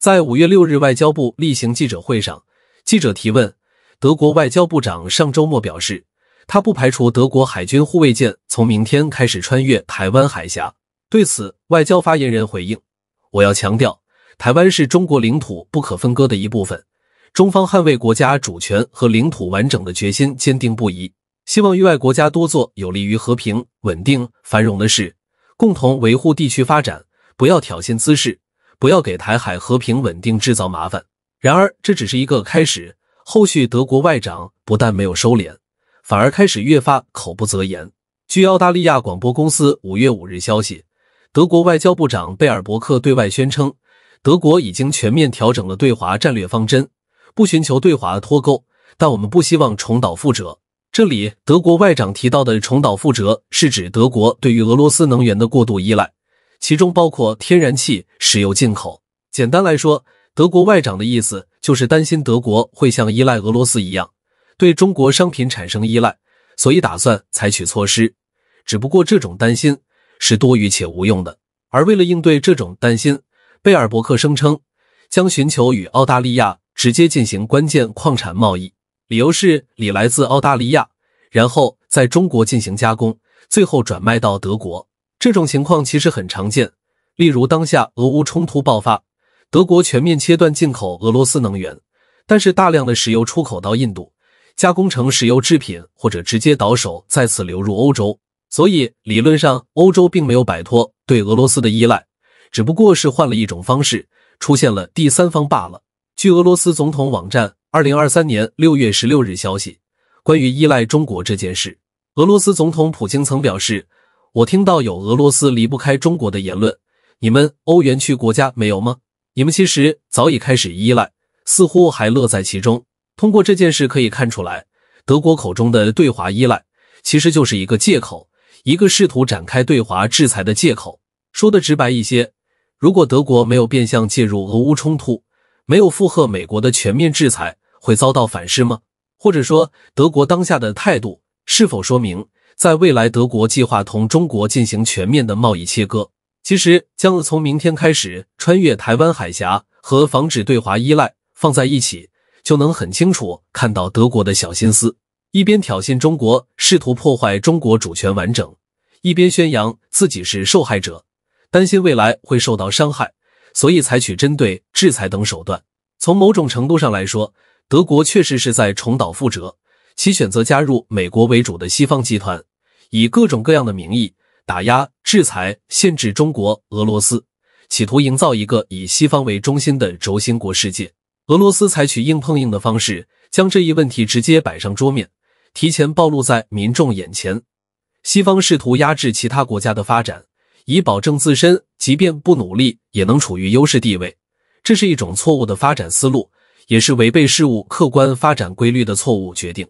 在五月六日外交部例行记者会上，记者提问：德国外交部长上周末表示，他不排除德国海军护卫舰从明天开始穿越台湾海峡。对此，外交发言人回应：“我要强调，台湾是中国领土不可分割的一部分。中方捍卫国家主权和领土完整的决心坚定不移。希望域外国家多做有利于和平、稳定、繁荣的事，共同维护地区发展，不要挑衅滋事。”不要给台海和平稳定制造麻烦。然而，这只是一个开始。后续德国外长不但没有收敛，反而开始越发口不择言。据澳大利亚广播公司五月五日消息，德国外交部长贝尔伯克对外宣称，德国已经全面调整了对华战略方针，不寻求对华脱钩，但我们不希望重蹈覆辙。这里，德国外长提到的重蹈覆辙，是指德国对于俄罗斯能源的过度依赖。其中包括天然气、石油进口。简单来说，德国外长的意思就是担心德国会像依赖俄罗斯一样对中国商品产生依赖，所以打算采取措施。只不过这种担心是多余且无用的。而为了应对这种担心，贝尔伯克声称将寻求与澳大利亚直接进行关键矿产贸易，理由是锂来自澳大利亚，然后在中国进行加工，最后转卖到德国。这种情况其实很常见，例如当下俄乌冲突爆发，德国全面切断进口俄罗斯能源，但是大量的石油出口到印度，加工成石油制品或者直接倒手再次流入欧洲，所以理论上欧洲并没有摆脱对俄罗斯的依赖，只不过是换了一种方式，出现了第三方罢了。据俄罗斯总统网站二零二三年六月十六日消息，关于依赖中国这件事，俄罗斯总统普京曾表示。我听到有俄罗斯离不开中国的言论，你们欧元区国家没有吗？你们其实早已开始依赖，似乎还乐在其中。通过这件事可以看出来，德国口中的对华依赖，其实就是一个借口，一个试图展开对华制裁的借口。说的直白一些，如果德国没有变相介入俄乌冲突，没有附和美国的全面制裁，会遭到反噬吗？或者说，德国当下的态度是否说明？在未来，德国计划同中国进行全面的贸易切割。其实，将从明天开始穿越台湾海峡和防止对华依赖放在一起，就能很清楚看到德国的小心思：一边挑衅中国，试图破坏中国主权完整；一边宣扬自己是受害者，担心未来会受到伤害，所以采取针对制裁等手段。从某种程度上来说，德国确实是在重蹈覆辙，其选择加入美国为主的西方集团。以各种各样的名义打压、制裁、限制中国、俄罗斯，企图营造一个以西方为中心的轴心国世界。俄罗斯采取硬碰硬的方式，将这一问题直接摆上桌面，提前暴露在民众眼前。西方试图压制其他国家的发展，以保证自身即便不努力也能处于优势地位，这是一种错误的发展思路，也是违背事物客观发展规律的错误决定。